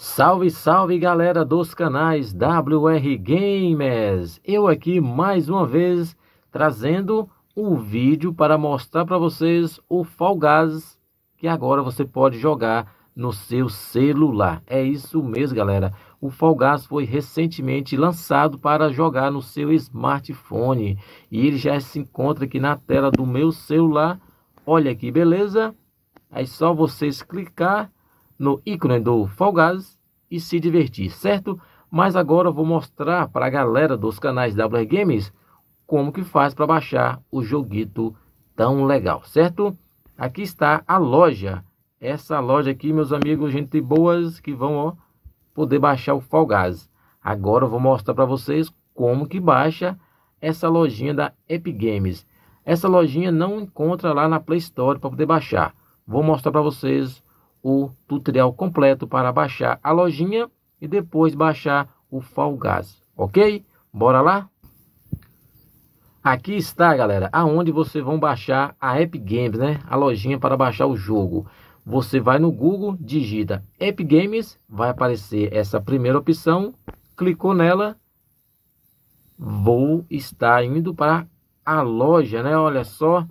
Salve, salve galera dos canais WR Gamers! Eu aqui mais uma vez trazendo um vídeo para mostrar para vocês o Fall Guys que agora você pode jogar no seu celular. É isso mesmo, galera. O Fall Guys foi recentemente lançado para jogar no seu smartphone e ele já se encontra aqui na tela do meu celular. Olha que beleza! É só vocês clicar no ícone do Fall e se divertir, certo? Mas agora eu vou mostrar para a galera dos canais WR Games como que faz para baixar o joguito tão legal, certo? Aqui está a loja. Essa loja aqui, meus amigos, gente boas que vão ó, poder baixar o Fall Agora eu vou mostrar para vocês como que baixa essa lojinha da Epic Games. Essa lojinha não encontra lá na Play Store para poder baixar. Vou mostrar para vocês o tutorial completo para baixar a lojinha e depois baixar o Falgas, ok? Bora lá? Aqui está, galera, aonde vocês vão baixar a App Games, né? A lojinha para baixar o jogo. Você vai no Google, digita App Games, vai aparecer essa primeira opção, clicou nela, vou estar indo para a loja, né? Olha só,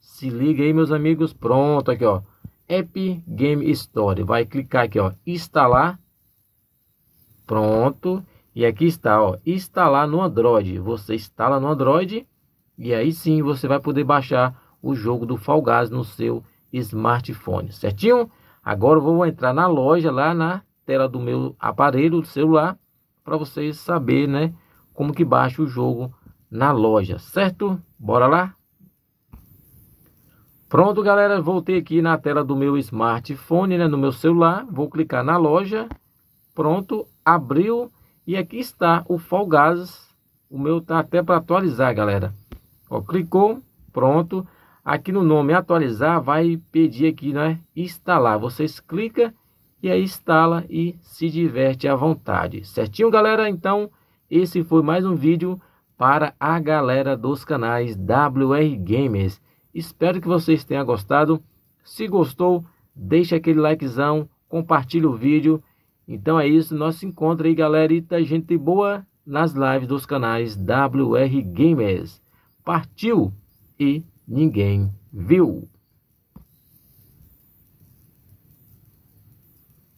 se liga aí, meus amigos, pronto, aqui, ó. App Game Store. Vai clicar aqui, ó, instalar. Pronto. E aqui está, ó, instalar no Android. Você instala no Android e aí sim você vai poder baixar o jogo do Fall Guys no seu smartphone, certinho? Agora eu vou entrar na loja lá na tela do meu aparelho do celular para vocês saber, né, como que baixa o jogo na loja, certo? Bora lá? Pronto, galera, voltei aqui na tela do meu smartphone, né, no meu celular. Vou clicar na loja. Pronto, abriu e aqui está o Fall O meu tá até para atualizar, galera. Ó, clicou, pronto. Aqui no nome atualizar vai pedir aqui, né, instalar. Vocês clica e aí instala e se diverte à vontade. Certinho, galera? Então, esse foi mais um vídeo para a galera dos canais WR Gamers. Espero que vocês tenham gostado. Se gostou, deixa aquele likezão, compartilha o vídeo. Então é isso, nós se encontra aí, galerita, tá gente boa, nas lives dos canais WR Gamers. Partiu e ninguém viu.